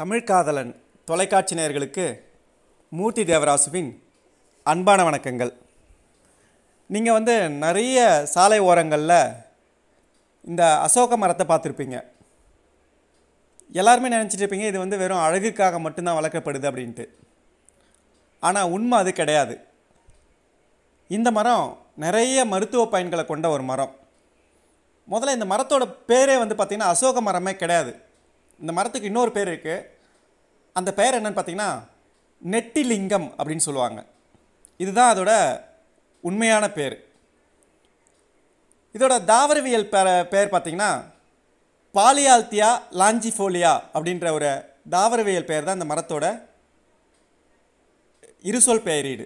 தமிழ்காதலன் தொலைக்காட்சி நேயர்களுக்கு மூர்த்தி தேவராசுவின் அன்பான வணக்கங்கள் நீங்கள் வந்து நிறைய சாலை ஓரங்களில் இந்த அசோக மரத்தை பார்த்துருப்பீங்க எல்லாருமே நினச்சிட்டு இருப்பீங்க இது வந்து வெறும் அழகுக்காக மட்டும்தான் வளர்க்கப்படுது அப்படின்ட்டு ஆனால் உண்மை அது கிடையாது இந்த மரம் நிறைய மருத்துவ பயன்களை கொண்ட ஒரு மரம் முதல்ல இந்த மரத்தோட பேரே வந்து பார்த்திங்கன்னா அசோக மரமே கிடையாது இந்த மரத்துக்கு இன்னொரு பேர் இருக்குது அந்த பேர் என்னன்னு பார்த்தீங்கன்னா நெட்டிலிங்கம் அப்படின்னு சொல்லுவாங்க இதுதான் அதோட உண்மையான பேர் இதோட தாவரவியல் பேர் பேர் பார்த்திங்கன்னா பாலியால்த்தியா லாஞ்சிஃபோலியா அப்படின்ற ஒரு தாவரவியல் பெயர் தான் இந்த மரத்தோட இருசொல் பெயரீடு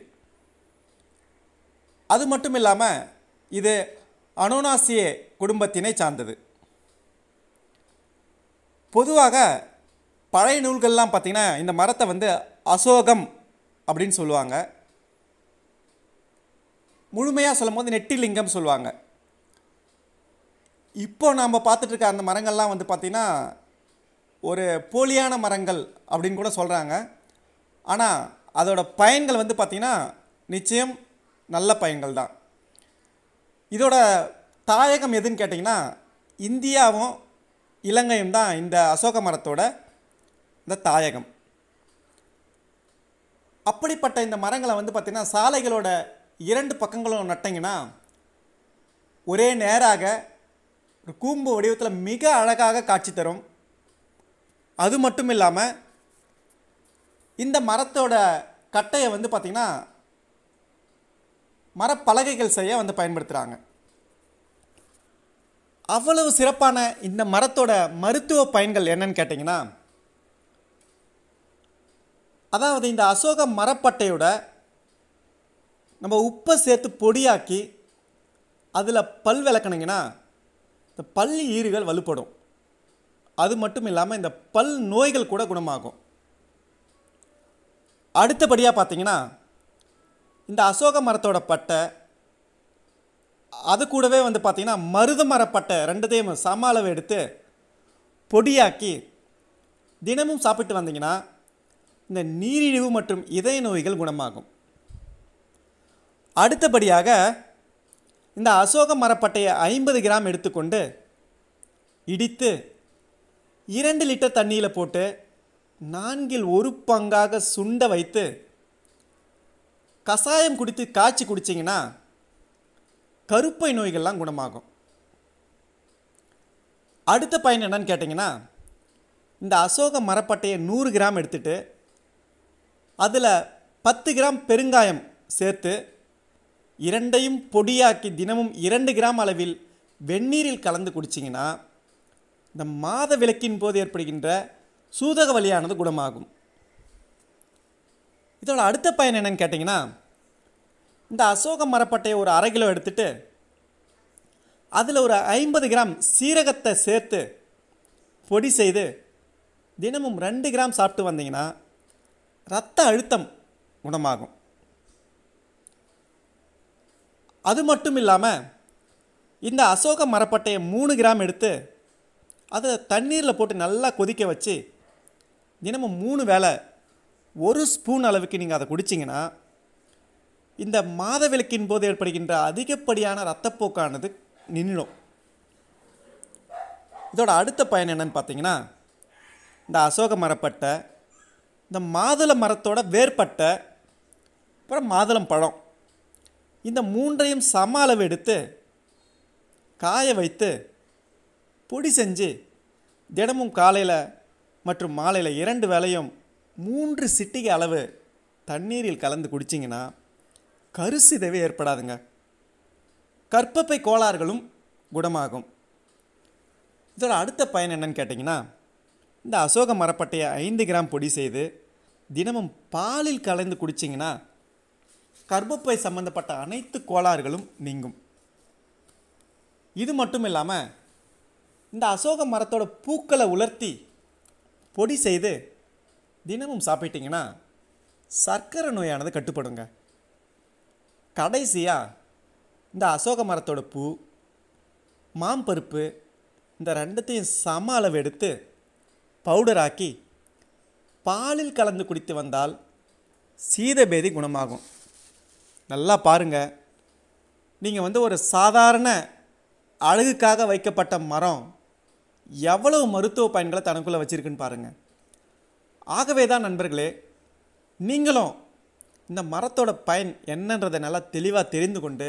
அது மட்டும் இல்லாமல் இது அனோனாசியே குடும்பத்தினை சார்ந்தது பொதுவாக பழைய நூல்கள்லாம் பார்த்திங்கன்னா இந்த மரத்தை வந்து அசோகம் அப்படின்னு சொல்லுவாங்க முழுமையாக சொல்லும் போது நெட்டிலிங்கம் சொல்லுவாங்க இப்போ நாம் பார்த்துட்ருக்க அந்த மரங்கள்லாம் வந்து பார்த்திங்கன்னா ஒரு போலியான மரங்கள் அப்படின்னு கூட சொல்கிறாங்க ஆனால் அதோடய பயன்கள் வந்து பார்த்திங்கன்னா நிச்சயம் நல்ல பயன்கள் தான் இதோட தாயகம் எதுன்னு கேட்டிங்கன்னா இந்தியாவும் இலங்கையும் தான் இந்த அசோக மரத்தோட இந்த தாயகம் அப்படிப்பட்ட இந்த மரங்களை வந்து பார்த்திங்கன்னா சாலைகளோட இரண்டு பக்கங்களும் நட்டிங்கன்னா ஒரே நேராக ஒரு கூம்பு வடிவத்தில் மிக அழகாக காட்சி தரும் அது மட்டும் இல்லாமல் இந்த மரத்தோட கட்டையை வந்து பார்த்திங்கன்னா மரப்பலகைகள் செய்ய வந்து பயன்படுத்துகிறாங்க அவ்வளவு சிறப்பான இந்த மரத்தோட மருத்துவ பயன்கள் என்னன்னு கேட்டிங்கன்னா அதாவது இந்த அசோக மரப்பட்டையோட நம்ம உப்பை சேர்த்து பொடியாக்கி அதில் பல் விளக்கணுங்கன்னா இந்த பல் ஈறுகள் வலுப்படும் அது மட்டும் இல்லாமல் இந்த பல் நோய்கள் கூட குணமாகும் அடுத்தபடியாக பார்த்திங்கன்னா இந்த அசோக மரத்தோட பட்டை அது கூடவே வந்து பார்த்திங்கன்னா மருத மரப்பட்டை ரெண்டுத்தையும் சம அளவு எடுத்து பொடியாக்கி தினமும் சாப்பிட்டு வந்தீங்கன்னா இந்த நீரிழிவு மற்றும் இதய நோய்கள் குணமாகும் அடுத்தபடியாக இந்த அசோக மரப்பட்டையை ஐம்பது கிராம் எடுத்துக்கொண்டு இடித்து இரண்டு லிட்டர் தண்ணியில் போட்டு நான்கில் ஒரு பங்காக சுண்ட வைத்து கஷாயம் குடித்து காய்ச்சி குடிச்சிங்கன்னா கருப்பை நோய்கள்லாம் குணமாகும் அடுத்த பயன் என்னன்னு கேட்டிங்கன்னா இந்த அசோக மரப்பட்டையை நூறு கிராம் எடுத்துட்டு அதில் பத்து கிராம் பெருங்காயம் சேர்த்து இரண்டையும் பொடியாக்கி தினமும் இரண்டு கிராம் அளவில் வெந்நீரில் கலந்து குடிச்சிங்கன்னா இந்த மாத விளக்கின் போது ஏற்படுகின்ற சூதக வழியானது குணமாகும் இதோட அடுத்த பயன் என்னன்னு கேட்டிங்கன்னா இந்த அசோக மரப்பட்டையை ஒரு அரை கிலோ எடுத்துட்டு அதில் ஒரு ஐம்பது கிராம் சீரகத்தை சேர்த்து பொடி செய்து தினமும் ரெண்டு கிராம் சாப்பிட்டு வந்தீங்கன்னா இரத்த அழுத்தம் குணமாகும் அது மட்டும் இல்லாமல் இந்த அசோக மரப்பட்டையை மூணு கிராம் எடுத்து அதை தண்ணீரில் போட்டு நல்லா கொதிக்க வச்சு தினமும் மூணு வேலை ஒரு ஸ்பூன் அளவுக்கு நீங்கள் அதை குடிச்சிங்கன்னா இந்த மாத விளக்கின் போது ஏற்படுகின்ற அதிகப்படியான ரத்தப்போக்கானது நின்றுடும் இதோட அடுத்த பயன் என்னன்னு பார்த்தீங்கன்னா இந்த அசோக மரப்பட்டை இந்த மாதுளை மரத்தோட வேர்பட்டை அப்புறம் மாதுளம் பழம் இந்த மூன்றையும் சம அளவு எடுத்து காய வைத்து பொடி செஞ்சு தினமும் காலையில் மற்றும் மாலையில் இரண்டு வேலையும் மூன்று சிட்டிகை அளவு தண்ணீரில் கலந்து குடிச்சிங்கன்னா கருசிதைவு ஏற்படாதுங்க கற்பப்பை கோளாறுகளும் குணமாகும் இதோட அடுத்த பயன் என்னன்னு கேட்டிங்கன்னா இந்த அசோக மரப்பட்டையை ஐந்து கிராம் பொடி செய்து தினமும் பாலில் கலந்து குடிச்சிங்கன்னா கர்ப்பப்பை சம்மந்தப்பட்ட அனைத்து கோளாறுகளும் நீங்கும் இது மட்டும் இல்லாமல் இந்த அசோக மரத்தோட பூக்களை உலர்த்தி பொடி செய்து தினமும் சாப்பிட்டிங்கன்னா சர்க்கரை நோயானது கட்டுப்படுங்க கடைசியாக இந்த அசோக மரத்தோட பூ மாம்பருப்பு இந்த ரெண்டத்தையும் சம அளவு எடுத்து பவுடராக்கி பாலில் கலந்து குடித்து வந்தால் சீதபேதி குணமாகும் நல்லா பாருங்கள் நீங்கள் வந்து ஒரு சாதாரண அழகுக்காக வைக்கப்பட்ட மரம் எவ்வளவு மருத்துவ பயன்களை தனக்குள்ளே வச்சுருக்குன்னு பாருங்கள் ஆகவே தான் நண்பர்களே நீங்களும் இந்த மரத்தோட பயன் என்னன்றதை நல்லா தெளிவாக தெரிந்து கொண்டு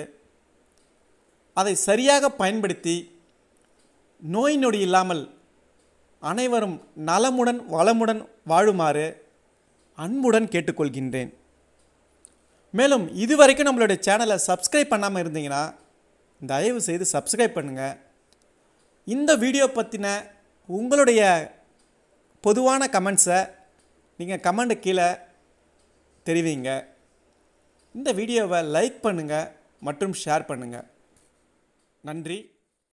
அதை சரியாக பயன்படுத்தி நோய் நொடி இல்லாமல் அனைவரும் நலமுடன் வளமுடன் வாழுமாறு அன்புடன் கேட்டுக்கொள்கின்றேன் மேலும் இதுவரைக்கும் நம்மளுடைய சேனலை சப்ஸ்கிரைப் பண்ணாமல் இருந்தீங்கன்னா தயவு செய்து சப்ஸ்கிரைப் பண்ணுங்கள் இந்த வீடியோ பற்றின உங்களுடைய பொதுவான கமெண்ட்ஸை நீங்கள் கமெண்ட் கீழே தெரிவிங்க இந்த வீடியோவை லைக் பண்ணுங்கள் மற்றும் ஷேர் பண்ணுங்கள் நன்றி